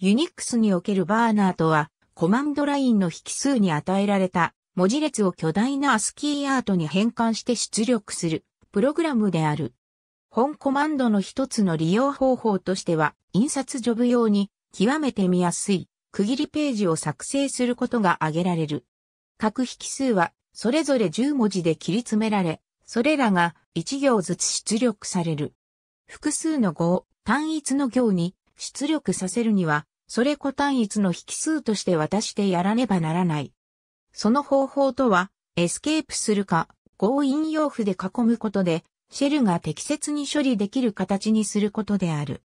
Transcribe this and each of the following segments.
ユニックスにおけるバーナーとは、コマンドラインの引数に与えられた文字列を巨大なアスキーアートに変換して出力するプログラムである。本コマンドの一つの利用方法としては、印刷ジョブ用に極めて見やすい区切りページを作成することが挙げられる。各引数はそれぞれ10文字で切り詰められ、それらが1行ずつ出力される。複数の語を単一の行に出力させるには、それ個単一の引数として渡してやらねばならない。その方法とは、エスケープするか、強引用符で囲むことで、シェルが適切に処理できる形にすることである。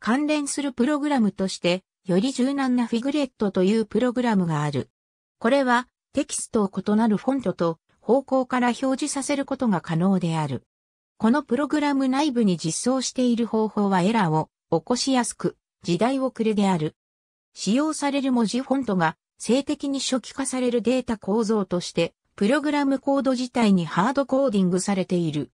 関連するプログラムとして、より柔軟なフィグレットというプログラムがある。これは、テキストを異なるフォントと方向から表示させることが可能である。このプログラム内部に実装している方法はエラーを起こしやすく、時代遅れである。使用される文字フォントが性的に初期化されるデータ構造として、プログラムコード自体にハードコーディングされている。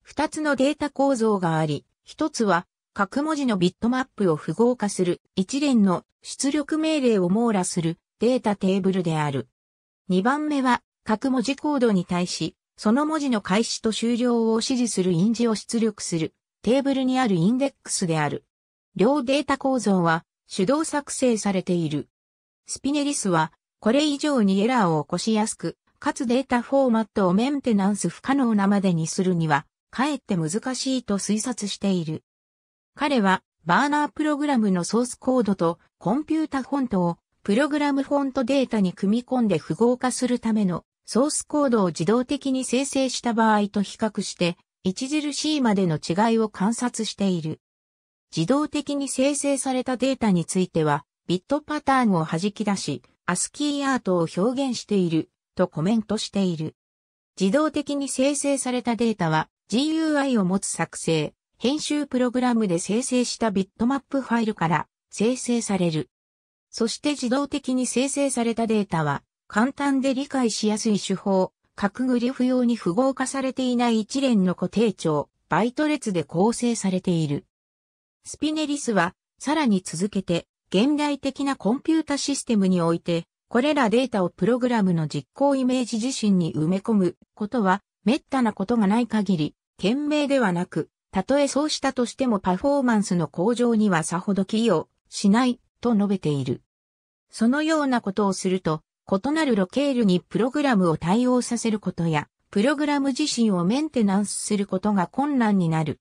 二つのデータ構造があり、一つは各文字のビットマップを符号化する一連の出力命令を網羅するデータテーブルである。二番目は各文字コードに対し、その文字の開始と終了を指示する印字を出力するテーブルにあるインデックスである。両データ構造は手動作成されている。スピネリスは、これ以上にエラーを起こしやすく、かつデータフォーマットをメンテナンス不可能なまでにするには、かえって難しいと推察している。彼は、バーナープログラムのソースコードとコンピュータフォントをプログラムフォントデータに組み込んで符号化するためのソースコードを自動的に生成した場合と比較して、著しいまでの違いを観察している。自動的に生成されたデータについては、ビットパターンを弾き出し、アスキーアートを表現している、とコメントしている。自動的に生成されたデータは、GUI を持つ作成、編集プログラムで生成したビットマップファイルから生成される。そして自動的に生成されたデータは、簡単で理解しやすい手法、格グリフ用に符号化されていない一連の固定帳、バイト列で構成されている。スピネリスは、さらに続けて、現代的なコンピュータシステムにおいて、これらデータをプログラムの実行イメージ自身に埋め込むことは、滅多なことがない限り、賢明ではなく、たとえそうしたとしてもパフォーマンスの向上にはさほど寄与しない、と述べている。そのようなことをすると、異なるロケールにプログラムを対応させることや、プログラム自身をメンテナンスすることが困難になる。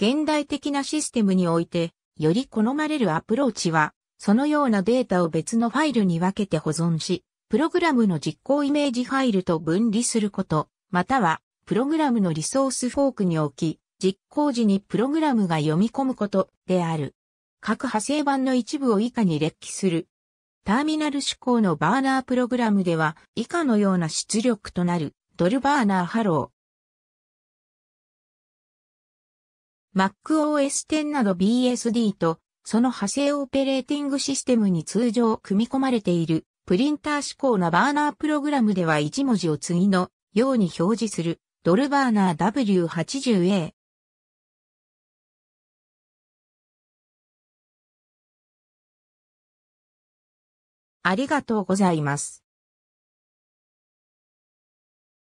現代的なシステムにおいて、より好まれるアプローチは、そのようなデータを別のファイルに分けて保存し、プログラムの実行イメージファイルと分離すること、または、プログラムのリソースフォークに置き、実行時にプログラムが読み込むことである。各派生版の一部を以下に列記する。ターミナル指向のバーナープログラムでは、以下のような出力となる、ドルバーナーハロー。MacOS X など BSD と、その派生オペレーティングシステムに通常組み込まれている、プリンター指向なバーナープログラムでは1文字を次のように表示する、ドルバーナー W80A。ありがとうございます。